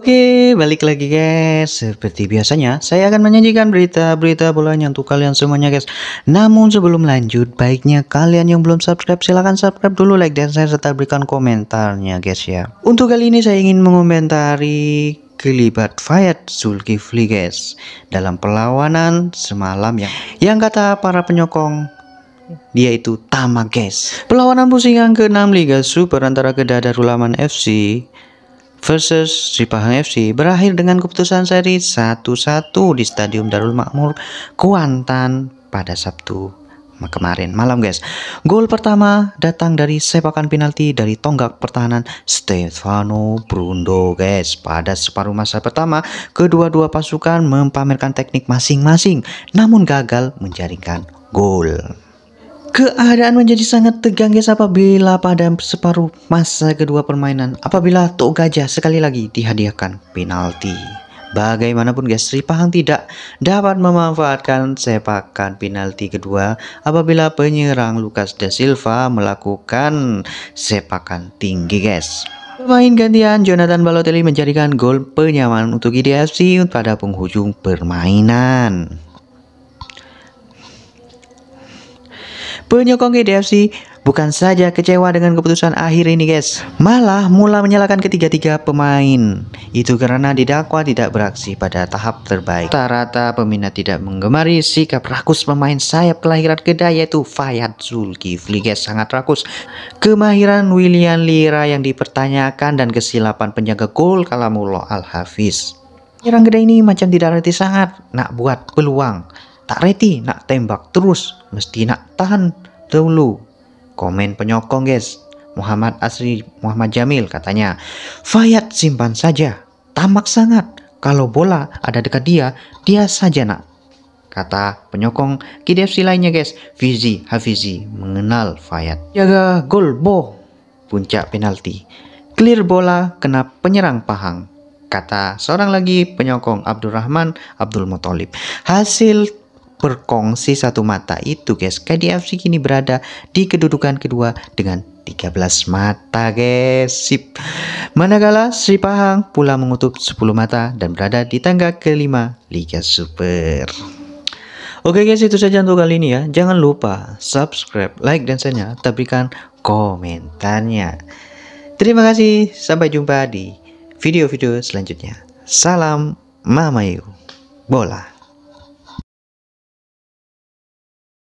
Oke, balik lagi guys. Seperti biasanya, saya akan menyajikan berita-berita bolanya untuk kalian semuanya guys. Namun sebelum lanjut, baiknya kalian yang belum subscribe silahkan subscribe dulu, like dan share serta berikan komentarnya guys ya. Untuk kali ini saya ingin mengomentari kelibat Fayad Zulkifli guys dalam perlawanan semalam yang yang kata para penyokong dia itu tamak guys. Perlawanan pusingan ke-6 Liga Super antara Kedah Darulaman FC versus Sipahang FC berakhir dengan keputusan seri 1-1 di Stadium Darul Makmur Kuantan pada Sabtu kemarin malam guys. Gol pertama datang dari sepakan penalti dari tonggak pertahanan Stefano Brundo guys. Pada separuh masa pertama, kedua-dua pasukan mempamerkan teknik masing-masing namun gagal menjaringkan gol. Keadaan menjadi sangat tegang guys apabila pada separuh masa kedua permainan apabila Tok Gajah sekali lagi dihadiahkan penalti. Bagaimanapun guys, Sri Pahang tidak dapat memanfaatkan sepakan penalti kedua apabila penyerang Lucas Da Silva melakukan sepakan tinggi guys. Pemain gantian Jonathan Balotelli menjadikan gol penyaman untuk IDFC pada penghujung permainan. penyokong GDFC bukan saja kecewa dengan keputusan akhir ini guys Malah mula menyalahkan ketiga-tiga pemain Itu karena didakwa tidak beraksi pada tahap terbaik Rata-rata peminat tidak menggemari sikap rakus pemain sayap kelahiran Kedai yaitu Fayad Zulkifli guys sangat rakus Kemahiran William Lira yang dipertanyakan dan kesilapan penjaga gol Kalamullah Al-Hafiz Nyerang Kedai ini macam tidak reti sangat nak buat peluang Tak reti nak tembak terus, mesti nak tahan dulu. Komen penyokong guys. Muhammad Asri Muhammad Jamil katanya, Fayat simpan saja, tamak sangat. Kalau bola ada dekat dia, dia saja nak kata penyokong KDFC lainnya guys Fizi Hafizi mengenal Fayat jaga gol boh. puncak penalti clear bola kena penyerang Pahang kata seorang lagi penyokong Abdul Rahman, Abdul Muthalib hasil berkongsi satu mata itu guys KDFC kini berada di kedudukan kedua dengan 13 mata guys sip manakala Sri Pahang pula mengutup 10 mata dan berada di tangga kelima Liga Super Oke guys itu saja untuk kali ini ya Jangan lupa subscribe, like dan share tapi berikan komentarnya Terima kasih Sampai jumpa di video-video selanjutnya Salam Mamayu Bola